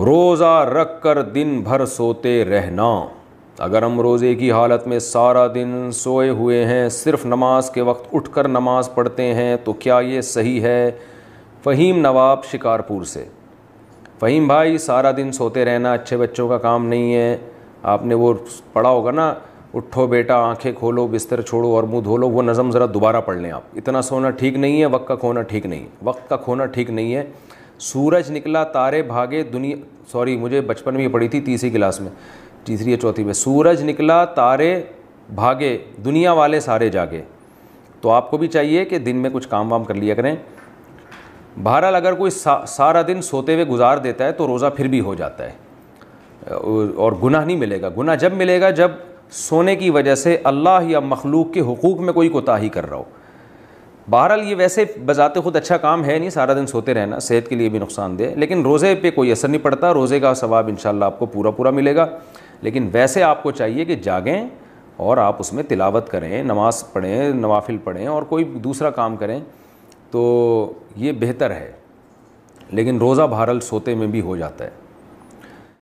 रोज़ा रख कर दिन भर सोते रहना अगर हम रोज़े की हालत में सारा दिन सोए हुए हैं सिर्फ नमाज के वक्त उठकर नमाज पढ़ते हैं तो क्या ये सही है फ़हीम नवाब शिकारपुर से फ़हीम भाई सारा दिन सोते रहना अच्छे बच्चों का काम नहीं है आपने वो पढ़ा होगा ना उठो बेटा आंखें खोलो बिस्तर छोड़ो और मुंह धो लो वो नज़म ज़रा दोबारा पढ़ लें आप इतना सोना ठीक नहीं है वक्त का खोना ठीक नहीं वक्त का खोना ठीक नहीं है सूरज निकला तारे भागे दुनिया सॉरी मुझे बचपन में ये पढ़ी थी तीसरी क्लास में तीसरी या चौथी में सूरज निकला तारे भागे दुनिया वाले सारे जागे तो आपको भी चाहिए कि दिन में कुछ काम वाम कर लिया करें बहरहाल अगर कोई सा, सारा दिन सोते हुए गुजार देता है तो रोज़ा फिर भी हो जाता है और गुनाह नहीं मिलेगा गुनाह जब मिलेगा जब सोने की वजह से अल्लाह या मखलूक के हकूक़ में कोई कोताही कर रहा हो बहरहाल ये वैसे बजाते खुद अच्छा काम है नहीं सारा दिन सोते रहना सेहत के लिए भी नुकसान नुकसानदेह लेकिन रोज़े पे कोई असर नहीं पड़ता रोज़े का सवाब इन आपको पूरा पूरा मिलेगा लेकिन वैसे आपको चाहिए कि जागें और आप उसमें तिलावत करें नमाज पढ़ें नवाफिल पढ़ें और कोई दूसरा काम करें तो ये बेहतर है लेकिन रोज़ा बहरहाल सोते में भी हो जाता है